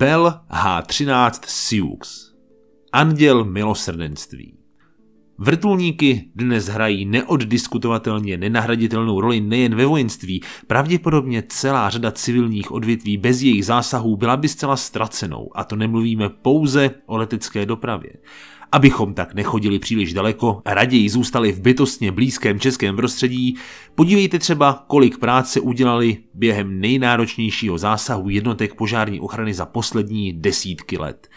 Bell H-13 Sioux. Anděl milosrdenství. Vrtulníky dnes hrají neoddiskutovatelně nenahraditelnou roli nejen ve vojenství, pravděpodobně celá řada civilních odvětví bez jejich zásahů byla by zcela ztracenou, a to nemluvíme pouze o letecké dopravě. Abychom tak nechodili příliš daleko a raději zůstali v bytostně blízkém českém prostředí, podívejte třeba, kolik práce udělali během nejnáročnějšího zásahu jednotek požární ochrany za poslední desítky let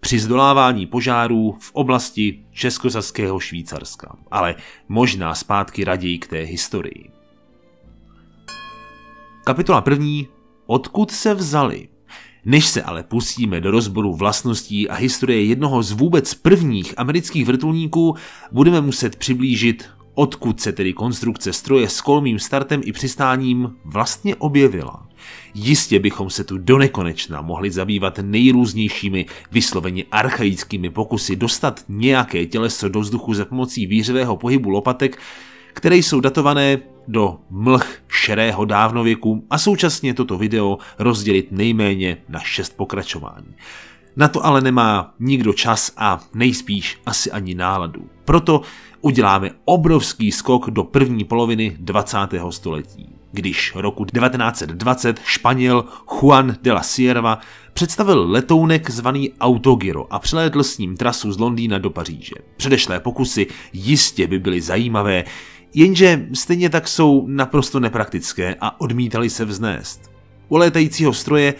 při zdolávání požárů v oblasti Českosaského Švýcarska. Ale možná zpátky raději k té historii. Kapitola první. Odkud se vzali? Než se ale pustíme do rozboru vlastností a historie jednoho z vůbec prvních amerických vrtulníků, budeme muset přiblížit, odkud se tedy konstrukce stroje s kolmým startem i přistáním vlastně objevila. Jistě bychom se tu do nekonečna mohli zabývat nejrůznějšími vysloveně archaickými pokusy dostat nějaké těleso do vzduchu za pomocí výřivého pohybu lopatek, které jsou datované do mlh šerého dávnověku a současně toto video rozdělit nejméně na šest pokračování. Na to ale nemá nikdo čas a nejspíš asi ani náladu. Proto uděláme obrovský skok do první poloviny 20. století když roku 1920 Španěl Juan de la Sierra představil letounek zvaný Autogiro a přelétl s ním trasu z Londýna do Paříže. Předešlé pokusy jistě by byly zajímavé, Jenže stejně tak jsou naprosto nepraktické a odmítali se vznést. U létajícího stroje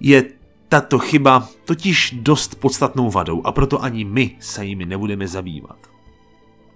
je tato chyba totiž dost podstatnou vadou a proto ani my se jimi nebudeme zabývat.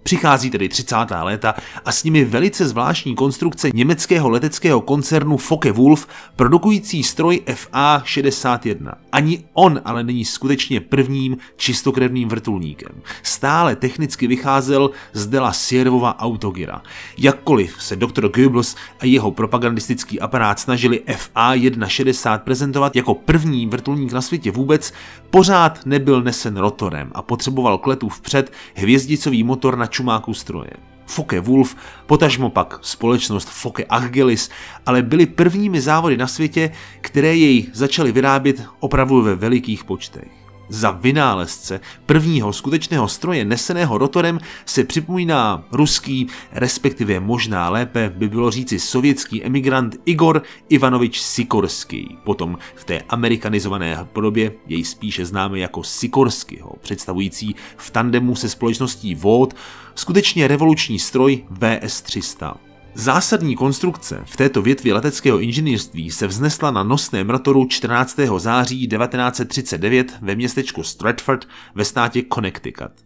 Přichází tedy 30. léta a s nimi velice zvláštní konstrukce německého leteckého koncernu Focke Wulf, produkující stroj FA-61. Ani on ale není skutečně prvním čistokrevným vrtulníkem. Stále technicky vycházel z Dela Sierrova autogira. Jakkoliv se doktor Goebbels a jeho propagandistický aparát snažili FA-160 prezentovat jako první vrtulník na světě vůbec, pořád nebyl nesen rotorem a potřeboval kletu vpřed hvězdicový motor na čumáků stroje. Foke Wolf, potažmo pak společnost Foke Achilles, ale byly prvními závody na světě, které jej začaly vyrábět opravdu ve velikých počtech. Za vynálezce prvního skutečného stroje neseného rotorem se připomíná ruský, respektive možná lépe by bylo říci sovětský emigrant Igor Ivanovič Sikorský. Potom v té amerikanizované podobě jej spíše známe jako Sikorského, představující v tandemu se společností Vod skutečně revoluční stroj VS-300. Zásadní konstrukce v této větvi leteckého inženýrství se vznesla na nosném rotoru 14. září 1939 ve městečku Stratford ve státě Connecticut.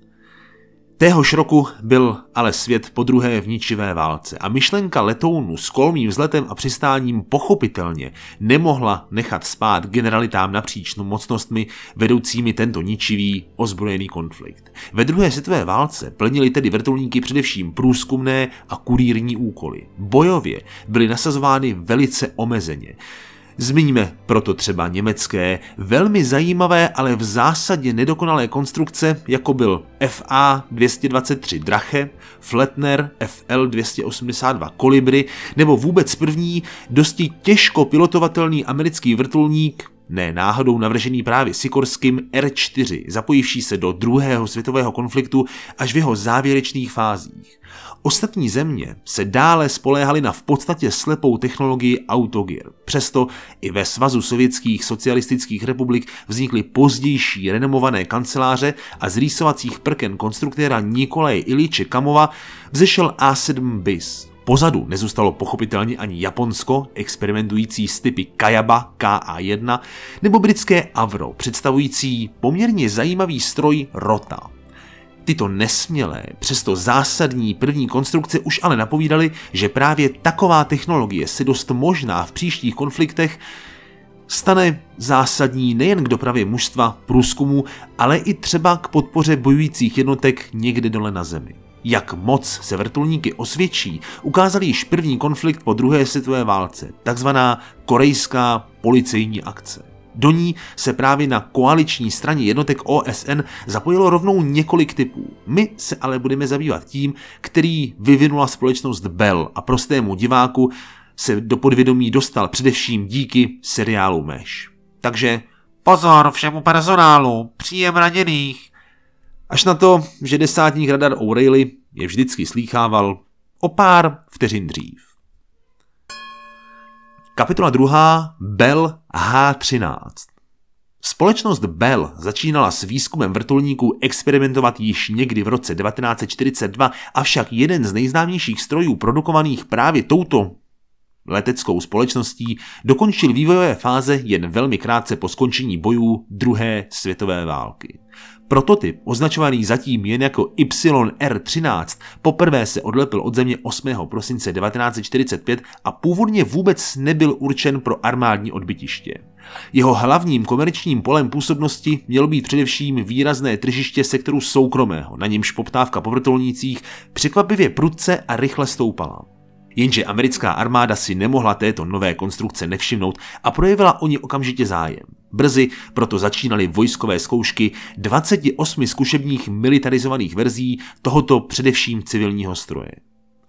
Téhož roku byl ale svět po druhé v ničivé válce a myšlenka letounu s kolmým vzletem a přistáním pochopitelně nemohla nechat spát generalitám napříč mocnostmi vedoucími tento ničivý ozbrojený konflikt. Ve druhé světové válce plnili tedy vrtulníky především průzkumné a kurírní úkoly. Bojově byly nasazovány velice omezeně. Zmiňme proto třeba německé, velmi zajímavé, ale v zásadě nedokonalé konstrukce, jako byl FA 223 Drache, Flettner FL 282 Kolibry nebo vůbec první dosti těžko pilotovatelný americký vrtulník ne náhodou navržený právě Sikorským R4, zapojivší se do druhého světového konfliktu až v jeho závěrečných fázích. Ostatní země se dále spoléhaly na v podstatě slepou technologii autogir. Přesto i ve Svazu sovětských socialistických republik vznikly pozdější renomované kanceláře a z rýsovacích prken konstruktéra Nikolaje Iliče Kamova vzešel A7 bis, Pozadu nezůstalo pochopitelně ani Japonsko, experimentující s typy Kayaba KA1, nebo britské Avro, představující poměrně zajímavý stroj Rota. Tyto nesmělé, přesto zásadní první konstrukce už ale napovídaly, že právě taková technologie se dost možná v příštích konfliktech stane zásadní nejen k dopravě mužstva, průzkumu, ale i třeba k podpoře bojujících jednotek někde dole na zemi. Jak moc se vrtulníky osvědčí, ukázal již první konflikt po druhé světové válce, takzvaná korejská policejní akce. Do ní se právě na koaliční straně jednotek OSN zapojilo rovnou několik typů. My se ale budeme zabývat tím, který vyvinula společnost Bell a prostému diváku se do podvědomí dostal především díky seriálu Mesh. Takže pozor všemu personálu, příjem raněných. Až na to, že desátník radar O'Reilly je vždycky slýchával o pár vteřin dřív. Kapitola 2. Bell H-13 Společnost Bell začínala s výzkumem vrtulníků experimentovat již někdy v roce 1942, avšak jeden z nejznámějších strojů produkovaných právě touto leteckou společností dokončil vývojové fáze jen velmi krátce po skončení bojů druhé světové války. Prototyp, označovaný zatím jen jako YR-13, poprvé se odlepil od země 8. prosince 1945 a původně vůbec nebyl určen pro armádní odbytiště. Jeho hlavním komerčním polem působnosti mělo být především výrazné tržiště sektoru soukromého, na němž poptávka po vrtulnících překvapivě prudce a rychle stoupala. Jenže americká armáda si nemohla této nové konstrukce nevšimnout a projevila o ní okamžitě zájem. Brzy proto začínaly vojskové zkoušky 28 zkušebních militarizovaných verzí tohoto především civilního stroje.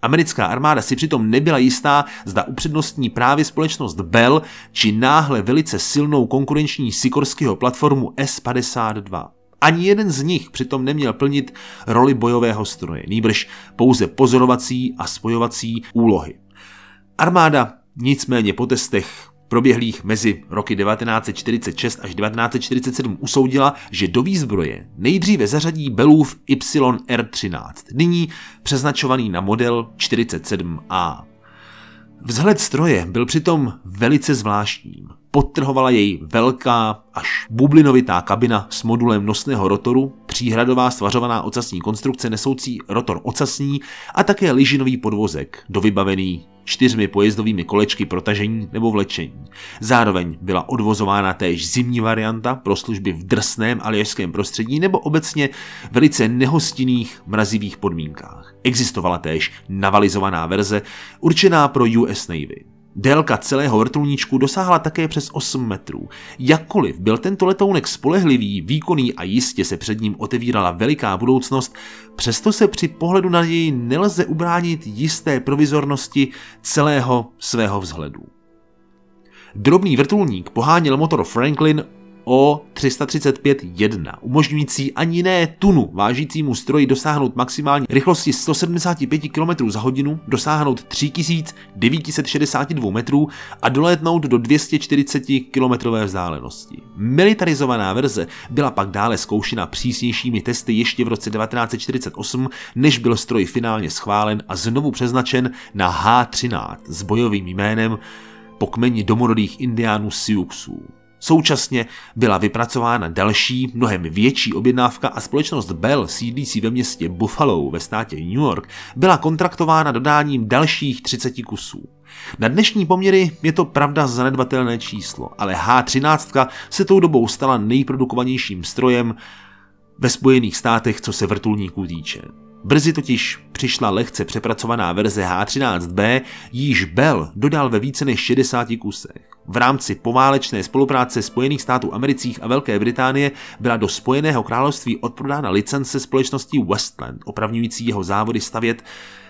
Americká armáda si přitom nebyla jistá, zda upřednostní právě společnost Bell či náhle velice silnou konkurenční Sikorského platformu S-52. Ani jeden z nich přitom neměl plnit roli bojového stroje, nýbrž pouze pozorovací a spojovací úlohy. Armáda nicméně po testech proběhlých mezi roky 1946 až 1947 usoudila, že do výzbroje nejdříve zařadí Belův YR-13, nyní přeznačovaný na model 47A. Vzhled stroje byl přitom velice zvláštní podtrhovala její velká až bublinovitá kabina s modulem nosného rotoru, příhradová svařovaná ocasní konstrukce nesoucí rotor ocasní a také lyžinový podvozek, dovybavený čtyřmi pojezdovými kolečky pro tažení nebo vlečení. Zároveň byla odvozována též zimní varianta pro služby v drsném aliažském prostředí nebo obecně velice nehostinných mrazivých podmínkách. Existovala též navalizovaná verze určená pro US Navy. Délka celého vrtulníčku dosáhla také přes 8 metrů. Jakkoliv byl tento letounek spolehlivý, výkonný a jistě se před ním otevírala veliká budoucnost, přesto se při pohledu na něj nelze ubránit jisté provizornosti celého svého vzhledu. Drobný vrtulník poháněl motor Franklin O335-1, umožňující ani ne tunu vážícímu stroji dosáhnout maximální rychlosti 175 km za hodinu, dosáhnout 3962 metrů a dolétnout do 240 km vzdálenosti. Militarizovaná verze byla pak dále zkoušena přísnějšími testy ještě v roce 1948, než byl stroj finálně schválen a znovu přeznačen na H-13 s bojovým jménem po kmeni domorodých indiánů Siuxů. Současně byla vypracována další, mnohem větší objednávka a společnost Bell sídlící ve městě Buffalo ve státě New York byla kontraktována dodáním dalších 30 kusů. Na dnešní poměry je to pravda zanedbatelné číslo, ale H13 se tou dobou stala nejprodukovanějším strojem ve Spojených státech, co se vrtulníků týče. Brzy totiž přišla lehce přepracovaná verze H13B, již Bell dodal ve více než 60 kusech. V rámci poválečné spolupráce Spojených států amerických a Velké Británie byla do Spojeného království odprodána licence společnosti Westland, opravňující jeho závody stavět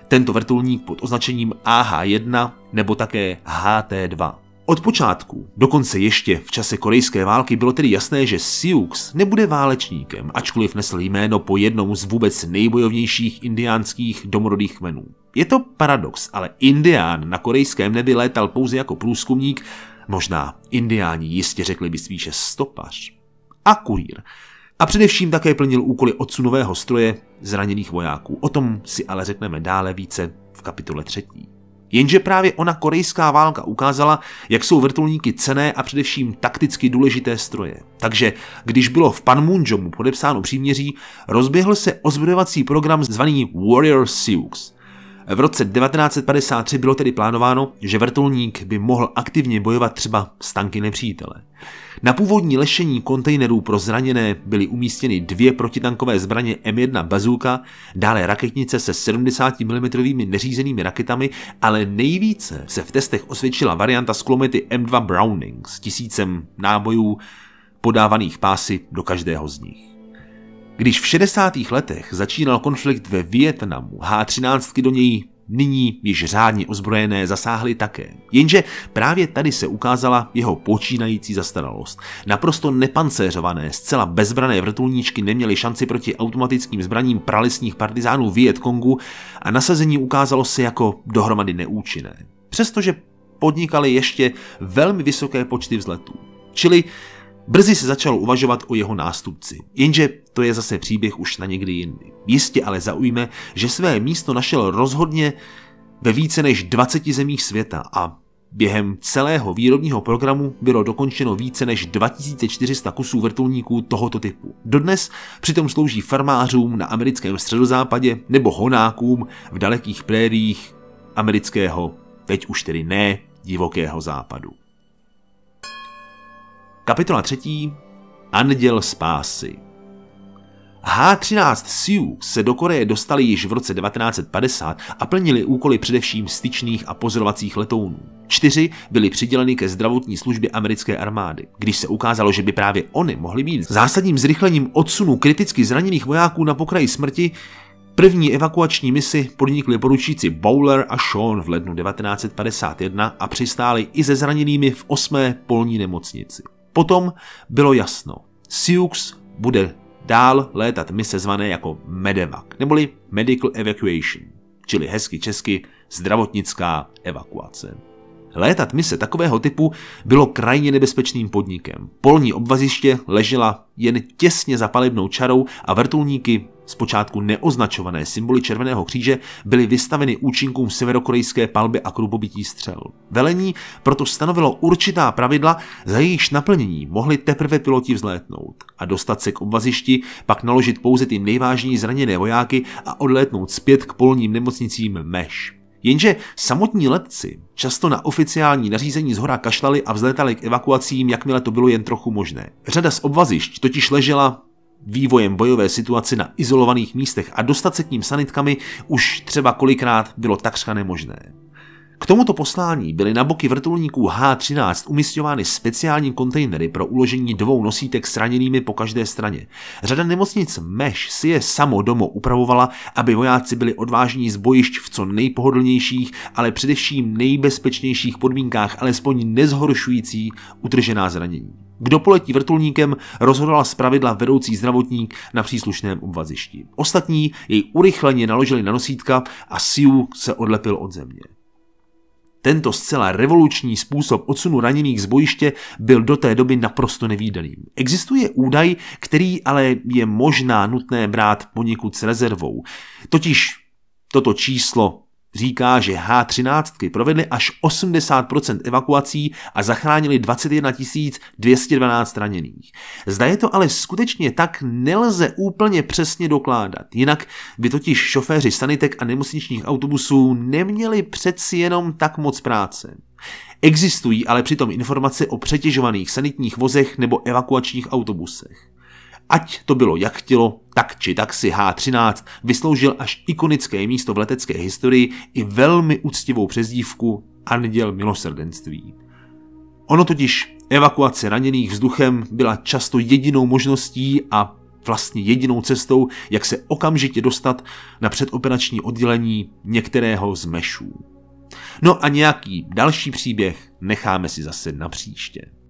tento vrtulník pod označením AH1 nebo také HT2. Od počátku, dokonce ještě v čase korejské války, bylo tedy jasné, že Siux nebude válečníkem, ačkoliv nesl jméno po jednom z vůbec nejbojovnějších indiánských domorodých kmenů. Je to paradox, ale indián na korejském nebi létal pouze jako průzkumník, možná indiáni jistě řekli by spíše stopař a kurýr. A především také plnil úkoly odsunového stroje zraněných vojáků. O tom si ale řekneme dále více v kapitole třetí. Jenže právě ona korejská válka ukázala, jak jsou vrtulníky cené a především takticky důležité stroje. Takže když bylo v Panmunjomu podepsáno příměří, rozběhl se ozbrojovací program zvaný Warrior Sioux – v roce 1953 bylo tedy plánováno, že vrtulník by mohl aktivně bojovat třeba s tanky nepřítele. Na původní lešení kontejnerů pro zraněné byly umístěny dvě protitankové zbraně M1 Bazooka, dále raketnice se 70 mm neřízenými raketami, ale nejvíce se v testech osvědčila varianta s kulomety M2 Browning s tisícem nábojů podávaných pásy do každého z nich. Když v 60. letech začínal konflikt ve Vietnamu, H-13 do něj nyní již řádně ozbrojené zasáhly také. Jenže právě tady se ukázala jeho počínající zastaralost. Naprosto nepancéřované, zcela bezbrané vrtulníčky neměly šanci proti automatickým zbraním pralesních partizánů Vietkongu a nasazení ukázalo se jako dohromady neúčinné. Přestože podnikali ještě velmi vysoké počty vzletů. Čili Brzy se začalo uvažovat o jeho nástupci, jenže to je zase příběh už na někdy jindy. Jistě ale zaujme, že své místo našel rozhodně ve více než 20 zemích světa a Během celého výrobního programu bylo dokončeno více než 2400 kusů vrtulníků tohoto typu. Dodnes přitom slouží farmářům na americkém středozápadě nebo honákům v dalekých prériích amerického, teď už tedy ne, divokého západu. Kapitola 3. Anděl spásy H-13 Sioux se do Koreje dostali již v roce 1950 a plnili úkoly především styčných a pozorovacích letounů. Čtyři byly přiděleny ke zdravotní službě americké armády. Když se ukázalo, že by právě oni mohli být zásadním zrychlením odsunu kriticky zraněných vojáků na pokraji smrti, První evakuační misi podnikli poručíci Bowler a Sean v lednu 1951 a přistáli i ze zraněnými v 8. polní nemocnici. Potom bylo jasno, Sioux bude dál létat mise zvané jako MEDEVAC, neboli Medical Evacuation, čili hezky česky zdravotnická evakuace. Létat mise takového typu bylo krajně nebezpečným podnikem. Polní obvaziště ležela jen těsně za palebnou čarou a vrtulníky, zpočátku neoznačované symboly Červeného kříže, byly vystaveny účinkům severokorejské palby a krubobití střel. Velení proto stanovilo určitá pravidla, za jejichž naplnění mohli teprve piloti vzlétnout a dostat se k obvazišti, pak naložit pouze ty nejvážnější zraněné vojáky a odlétnout zpět k polním nemocnicím Meš. Jenže samotní letci často na oficiální nařízení zhora kašlali a vzletali k evakuacím, jakmile to bylo jen trochu možné. Řada z obvazišť totiž ležela vývojem bojové situace na izolovaných místech a dostat se k ním sanitkami už třeba kolikrát bylo takřka nemožné. K tomuto poslání byly na boky vrtulníků H-13 umisťovány speciální kontejnery pro uložení dvou nosítek s raněnými po každé straně. Řada nemocnic MEŠ si je samo domo upravovala, aby vojáci byli odvážní z bojišť v co nejpohodlnějších, ale především nejbezpečnějších podmínkách, alespoň nezhoršující utržená zranění. Kdo poletí vrtulníkem, rozhodoval pravidla vedoucí zdravotník na příslušném obvazišti. Ostatní jej urychleně naložili na nosítka a Siu se odlepil od země. Tento zcela revoluční způsob odsunu raněných z bojiště byl do té doby naprosto nevýdaným. Existuje údaj, který ale je možná nutné brát poněkud s rezervou. Totiž toto číslo Říká, že H13 provedly až 80% evakuací a zachránili 21 212 raněných. Zda je to ale skutečně tak, nelze úplně přesně dokládat. Jinak by totiž šoféři sanitek a nemocničních autobusů neměli přeci jenom tak moc práce. Existují ale přitom informace o přetěžovaných sanitních vozech nebo evakuačních autobusech. Ať to bylo jak chtělo, tak či tak si H-13 vysloužil až ikonické místo v letecké historii i velmi úctivou přezdívku Anděl milosrdenství. Ono totiž evakuace raněných vzduchem byla často jedinou možností a vlastně jedinou cestou, jak se okamžitě dostat na předoperační oddělení některého z mešů. No a nějaký další příběh necháme si zase na příště.